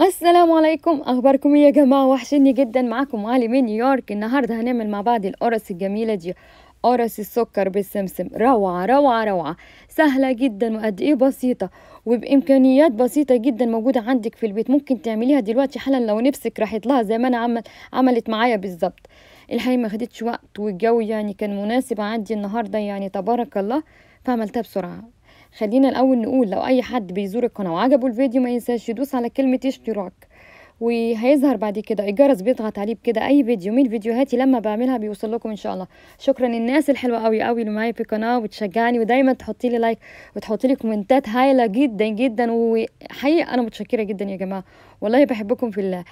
السلام عليكم اخباركم إيه يا جماعه وحشني جدا معاكم علي من نيويورك النهارده هنعمل مع بعض القرص الجميله دي قرص السكر بالسمسم روعه روعه روعه سهله جدا وقد ايه بسيطه وبامكانيات بسيطه جدا موجوده عندك في البيت ممكن تعمليها دلوقتي حالا لو نفسك راح لها زي ما انا عمل عملت معايا بالظبط الحقيقه ما خدتش وقت والجو يعني كان مناسب عندي النهارده يعني تبارك الله فعملتها بسرعه خلينا الاول نقول لو اي حد بيزور القناه وعجبه الفيديو ما ينساش يدوس على كلمه اشتراك وهيظهر بعد كده الجرس بيضغط عليه بكده اي فيديو من فيديوهاتي لما بعملها بيوصل لكم ان شاء الله شكرا للناس الحلوه قوي قوي اللي معايا في القناه وتشجعني ودايما تحطي لي لايك وتحطي لي كومنتات هايله جدا جدا وحقيقه انا متشكره جدا يا جماعه والله بحبكم في الله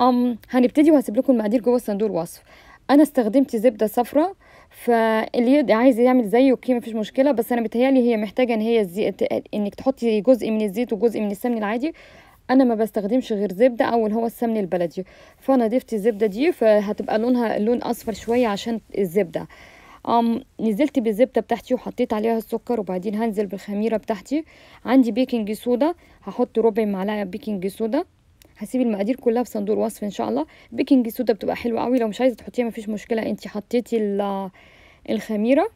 أم هنبتدي وهسيب لكم المقادير جوه صندوق الوصف انا استخدمت زبده صفراء فاللي عايز يعمل زيه اوكي مفيش مشكله بس انا بتهيالي هي محتاجه ان هي الزي... انك تحطي جزء من الزيت وجزء من السمن العادي انا ما بستخدمش غير زبده او اللي هو السمن البلدي فانا ضفت الزبده دي فهتبقى لونها لون اصفر شويه عشان الزبده أم نزلت بالزبدة بتاعتي وحطيت عليها السكر وبعدين هنزل بالخميرة بتاعتي عندي بيكنج صودا هحط ربع معلقة بيكنج صودا هسيب المقادير كلها في صندوق الوصف ان شاء الله بيكنج سودا بتبقى حلوه قوي لو مش عايزه تحطيها مفيش مشكله انت حطيتي الخميره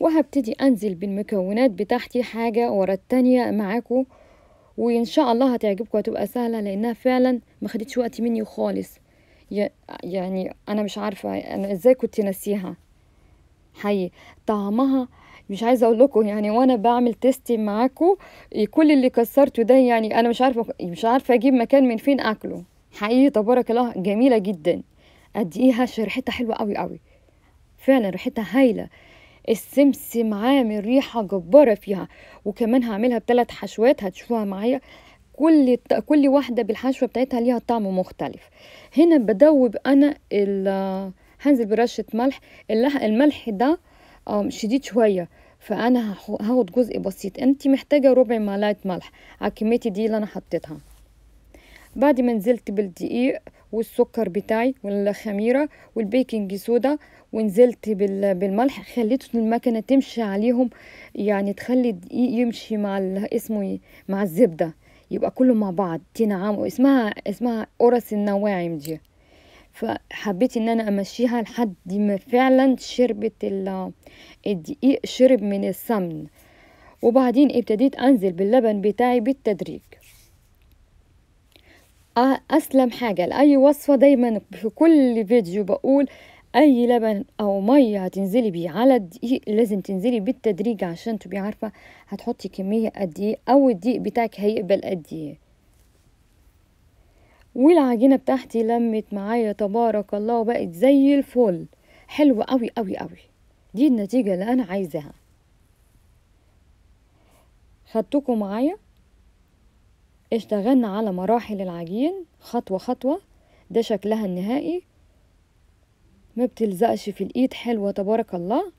وهبتدي انزل بالمكونات بتاعتي حاجه ورا التانية معاكم وان شاء الله هتعجبكم هتبقى سهله لانها فعلا ما خدتش وقت مني خالص يعني انا مش عارفه انا ازاي كنت ناسيها حقيقي طعمها مش عايزه اقول لكم يعني وانا بعمل تيستي معاكم إيه، كل اللي كسرته ده يعني انا مش عارفه مش عارفه اجيب مكان من فين اكله حقيقي تبارك الله جميله جدا اديها ريحتها حلوه قوي قوي فعلا ريحتها هايله السمسم عامل ريحه جباره فيها وكمان هعملها بثلاث حشوات هتشوفوها معايا كل كل واحده بالحشوه بتاعتها ليها طعم مختلف هنا بدوب انا هنزل برشه ملح الملح ده شديد شويه فانا هاخد جزء بسيط انت محتاجه ربع معلقه ملح على كميتي دي اللي انا حطيتها بعد ما نزلت بالدقيق والسكر بتاعي والخميره والبيكنج سودا ونزلت بالملح خليت المكنه تمشي عليهم يعني تخلي الدقيق يمشي مع اسمه ايه؟ مع الزبده يبقى كله مع بعض تنعم اسمها اسمها قرص النواعم دي فحبيت ان انا امشيها لحد ما فعلا شربت الدقيق شرب من السمن وبعدين ابتديت انزل باللبن بتاعي بالتدريج اسلم حاجة لاي وصفة دايما في كل فيديو بقول اي لبن او مية هتنزلي بيه على الدقيق لازم تنزلي بالتدريج عشان تبقي عارفة هتحطي كمية قد ايه او الدقيق بتاعك هيقبل قد ايه والعجينة بتاعتي لمت معايا تبارك الله وبقت زي الفل حلوة قوي قوي قوي دي النتيجة اللي انا عايزاها خدتكم معايا اشتغلنا على مراحل العجين خطوة خطوة ده شكلها النهائي ما بتلزقش في الايد حلوة تبارك الله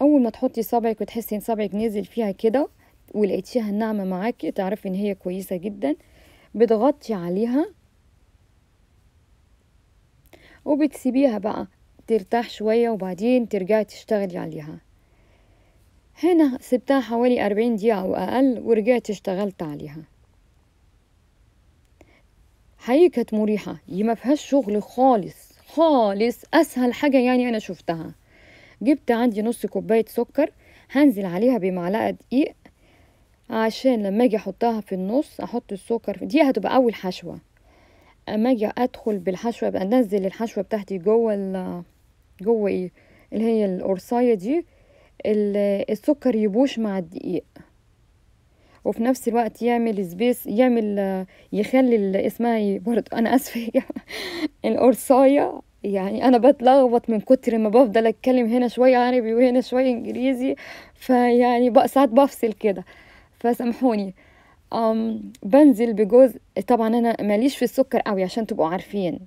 اول ما تحطي صبعك وتحسي ان صبعك نزل فيها كده ولقيتيها الناعمة معاكي تعرفي ان هي كويسة جدا بتغطي عليها وبتسيبيها بقى ترتاح شوية وبعدين ترجعي تشتغلي عليها هنا سبتها حوالي أربعين دقيقة أو أقل ورجعت اشتغلت عليها حقيقة كانت مريحة ما فيهاش شغل خالص خالص أسهل حاجة يعني أنا شفتها جبت عندي نص كوباية سكر هنزل عليها بمعلقة دقيق عشان لما اجي احطها في النص احط السكر دي هتبقى اول حشوه اما اجي ادخل بالحشوه بقى انزل الحشوه بتاعتي جوه ال جوه ايه اللي هي القرصايه دي السكر يبوش مع الدقيق وفي نفس الوقت يعمل سبيس يعمل يخلي اسمها إيه؟ برضه انا اسفه القرصايه يعني انا بتلخبط من كتر ما بفضل اتكلم هنا شويه عربي وهنا شويه انجليزي فيعني ساعات بفصل كده فسامحوني أم بنزل بجزء طبعا انا ماليش في السكر قوي عشان تبقوا عارفين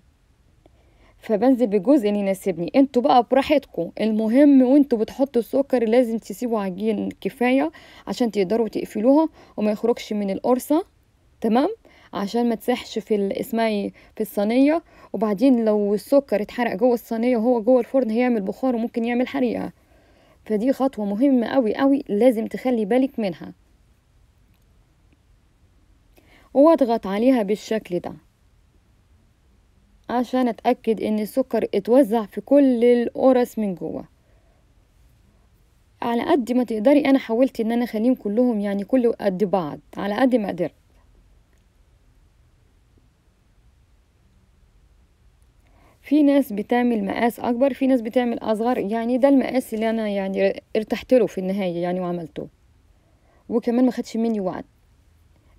فبنزل بجزء اللي يناسبني انتوا بقى براحتكم المهم وانتوا بتحطوا السكر لازم تسيبوا عجين كفايه عشان تقدروا تقفلوها وما يخرجش من القرصه تمام عشان ما تسحش في اسمها ايه، في الصينيه وبعدين لو السكر اتحرق جوه الصينيه وهو جوه الفرن هيعمل بخار وممكن يعمل حريقه فدي خطوه مهمه قوي قوي لازم تخلي بالك منها واضغط عليها بالشكل ده عشان اتأكد ان السكر اتوزع في كل القرص من جوه على قد ما تقدري انا حاولت ان انا اخليهم كلهم يعني كل قد بعض على قد ما قدرت في ناس بتعمل مقاس اكبر في ناس بتعمل اصغر يعني ده المقاس اللي انا يعني ارتحت له في النهايه يعني وعملته وكمان ما خدش مني وقت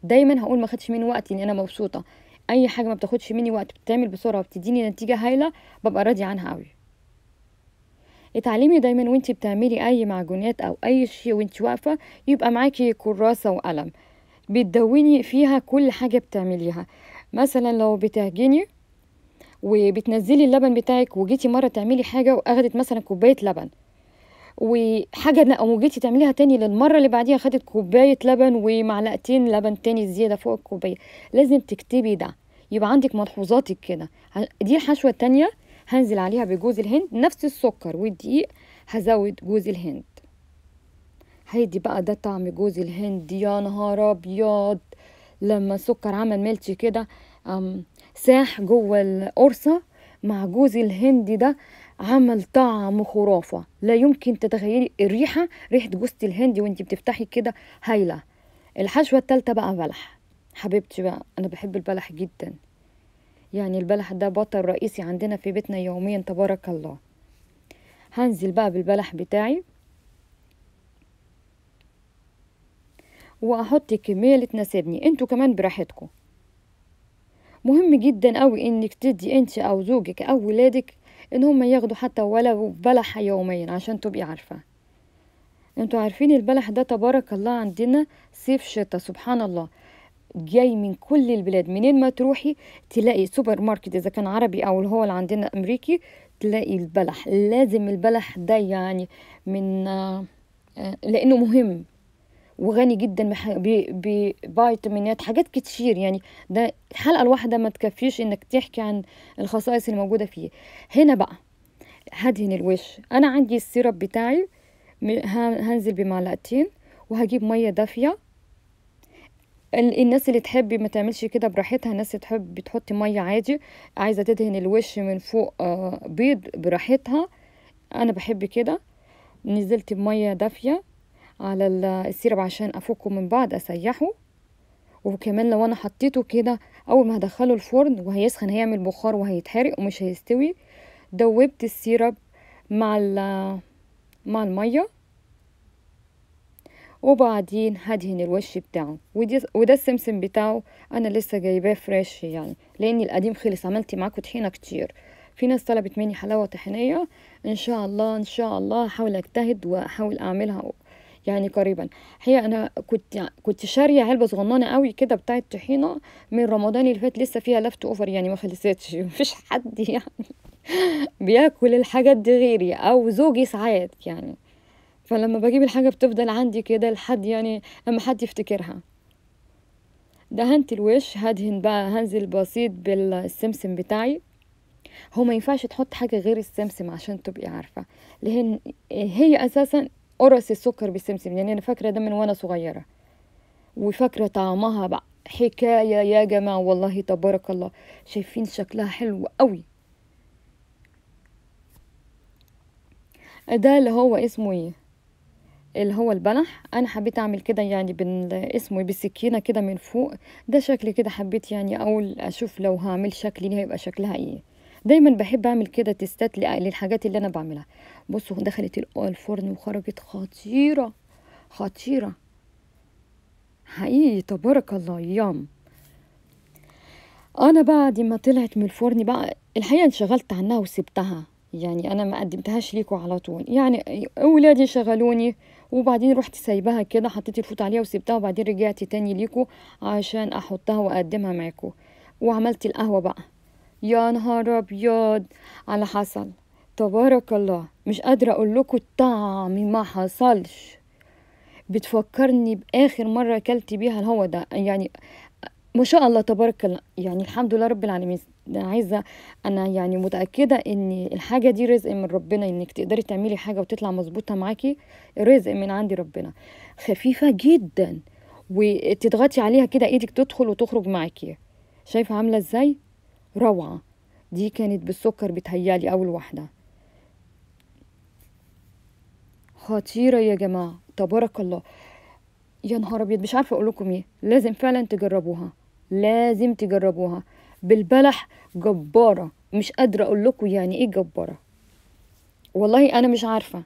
دايما هقول ما خدش مني وقت لان يعني انا مبسوطه اي حاجه ما بتاخدش مني وقت بتتعمل بسرعه وبتديني نتيجه هايله ببقى راضيه عنها قوي اتعلمي دايما وانتي بتعملي اي معجونات او اي شيء وانتي واقفه يبقى معاكي كراسه وقلم بتدوني فيها كل حاجه بتعمليها مثلا لو بتعجني وبتنزلي اللبن بتاعك وجيتي مره تعملي حاجه واخدت مثلا كوبايه لبن وحاجه انا جيتي تعمليها تاني للمره اللي بعديها خدت كوبايه لبن ومعلقتين لبن تاني زياده فوق الكوبايه لازم تكتبي ده يبقى عندك ملحوظاتك كده دي الحشوه التانيه هنزل عليها بجوز الهند نفس السكر والدقيق هزود جوز الهند هيدي بقى ده طعم جوز الهند يا نهار ابيض لما السكر عمل ملتي كده ساح جوه القرصه مع جوز الهند ده عمل طعم خرافة لا يمكن تتخيلي الريحة ريحة جوزة الهندي وانتي بتفتحي كده هايلة الحشوة الثالثة بقى بلح حبيبتي بقى أنا بحب البلح جدا يعني البلح ده بطل رئيسي عندنا في بيتنا يوميا تبارك الله هنزل بقى بالبلح بتاعي واحط الكمية اللي تناسبني انتوا كمان براحتكم مهم جدا قوي انك تدي انت او زوجك او ولادك إن هم ياخدوا حتى ولو بلح يوميا عشان تبقي عارفة انتوا عارفين البلح ده تبارك الله عندنا صيف شتا سبحان الله جاي من كل البلاد منين ما تروحي تلاقي سوبر ماركت اذا كان عربي او اللي هو اللي عندنا امريكي تلاقي البلح لازم البلح ده يعني من آه، لانه مهم وغني جدا بفيتامينات حاجات كتير يعني ده الحلقه الواحده ما تكفيش انك تحكي عن الخصائص الموجوده فيه هنا بقى هدهن الوش انا عندي السيرب بتاعي هنزل بمعلقتين وهجيب ميه دافيه الناس اللي تحب ما تعملش كده براحتها الناس اللي تحب بتحط ميه عادي عايزه تدهن الوش من فوق آه، بيض براحتها انا بحب كده نزلت بميه دافيه على السيرب عشان افكه من بعد اسيحه وكمان لو انا حطيته كده اول ما هدخله الفرن وهيسخن هيعمل بخار وهيتحرق ومش هيستوي دوبت السيرب مع مع الميه وبعدين هدهن الوش بتاعه ودي وده السمسم بتاعه انا لسه جايباه فريش يعني لان القديم خلص عملت معاكو طحينه كتير في ناس طلبت مني حلاوه طحينيه ان شاء الله ان شاء الله هحاول اجتهد واحاول اعملها يعني قريبا هي انا كنت كنت شاريه علبه صغننه قوي كده بتاعه طحينه من رمضان اللي فات لسه فيها لفت اوفر يعني ما خلصتش مفيش حد يعني بياكل الحاجات دي غيري او زوجي ساعات يعني فلما بجيب الحاجه بتفضل عندي كده لحد يعني لما حد يفتكرها دهنت الوش هدهن بقى هنزل بسيط بالسمسم بتاعي هو ما ينفعش تحط حاجه غير السمسم عشان تبقي عارفه لان هي اساسا قرص السكر بالسمسم يعني انا فاكره ده من وانا صغيره وفاكره طعمها بقى حكايه يا جماعه والله تبارك الله شايفين شكلها حلو قوي ده اللي هو اسمه ايه اللي هو البلح انا حبيت اعمل كده يعني اسمه إيه؟ بالسكينه كده من فوق ده شكل كده حبيت يعني اقول اشوف لو هعمل شكل ليه هيبقى شكلها ايه دايما بحب اعمل كده تستات للحاجات اللي انا بعملها بصوا دخلت الفرن وخرجت خطيره خطيره حقيقي تبارك الله يام انا بعد ما طلعت من الفرن بقى الحقيقه انشغلت عنها وسبتها يعني انا ما قدمتهاش ليكوا على طول يعني اولادي شغلوني وبعدين رحت سايباها كده حطيت الفوت عليها وسبتها وبعدين رجعت تاني ليكوا عشان احطها واقدمها معاكوا وعملت القهوه بقى يا نهار ابيض على حصل تبارك الله مش قادرة اقول لكم الطعم ما حصلش بتفكرني باخر مرة اكلت بيها الهوا ده يعني ما شاء الله تبارك الله يعني الحمد لله رب العالمين عايزة أنا يعني متأكدة إن الحاجة دي رزق من ربنا إنك تقدري تعملي حاجة وتطلع مظبوطة معاكي رزق من عند ربنا خفيفة جدا وتضغطي عليها كده إيدك تدخل وتخرج معاكي شايفة عاملة إزاي روعة دي كانت بالسكر بتهيالي أول واحدة خطيرة يا جماعة تبارك الله يا نهار أبيض مش عارفة أقول لكم إيه لازم فعلا تجربوها لازم تجربوها بالبلح جبارة مش قادرة أقول لكم يعني إيه جبارة والله أنا مش عارفة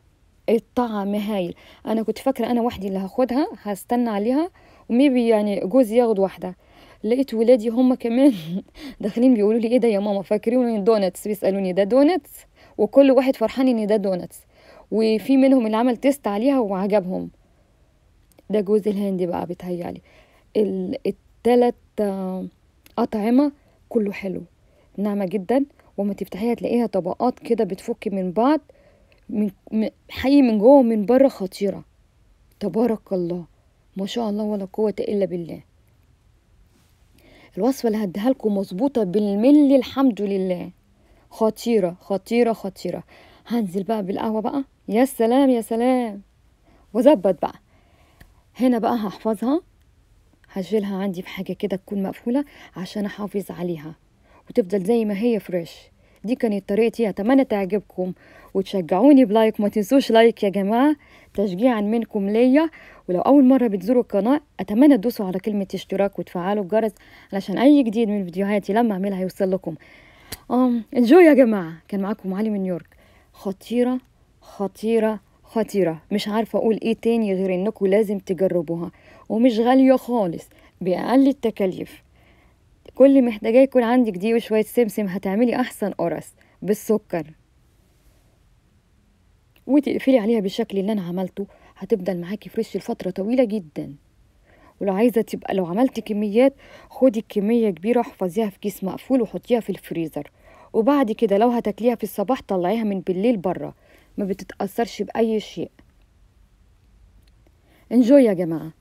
الطعم هايل أنا كنت فاكرة أنا وحدي اللي هاخدها هستنى عليها وميبي يعني جوزي ياخد واحدة لقيت ولادي هم كمان داخلين بيقولوا لي ايه ده يا ماما فاكرين دونتس بيسالوني ده دونتس وكل واحد فرحان ان ده دونتس وفي منهم اللي عمل تيست عليها وعجبهم ده جوز الهندي بقى بيتهيالي التلات أطعمة كله حلو ناعمة جدا وما تفتحيها تلاقيها طبقات كده بتفك من بعض من حي من جوه ومن بره خطيرة تبارك الله ما شاء الله ولا قوة إلا بالله الوصفه اللي هديها لكم مظبوطه بالملي الحمد لله خطيره خطيره خطيره هنزل بقى بالقهوه بقى يا سلام يا سلام واظبط بقى هنا بقى هحفظها هشيلها عندي في حاجه كده تكون مقفوله عشان احافظ عليها وتفضل زي ما هي فريش دي كانت طريقتي اتمنى تعجبكم وتشجعوني بلايك ما تنسوش لايك يا جماعه تشجيعا منكم ليا ولو اول مره بتزوروا القناه اتمنى تدوسوا على كلمه اشتراك وتفعلوا الجرس علشان اي جديد من فيديوهاتي لما اعملها يوصل لكم ام انجو يا جماعه كان معاكم علي من نيويورك خطيره خطيره خطيره مش عارفه اقول ايه تاني غير انكم لازم تجربوها ومش غاليه خالص باقل التكاليف كل محتاجاه يكون عندك دي وشوية سمسم هتعملي أحسن قرص بالسكر وتقفلي عليها بالشكل اللي أنا عملته هتفضل معاكي فريش لفترة طويلة جدا ولو عايزة تبقى لو عملتي كميات خدي كمية كبيرة احفظيها في كيس مقفول وحطيها في الفريزر وبعد كده لو هتاكليها في الصباح طلعيها من بالليل بره ما بتتأثرش بأي شيء انجوي يا جماعه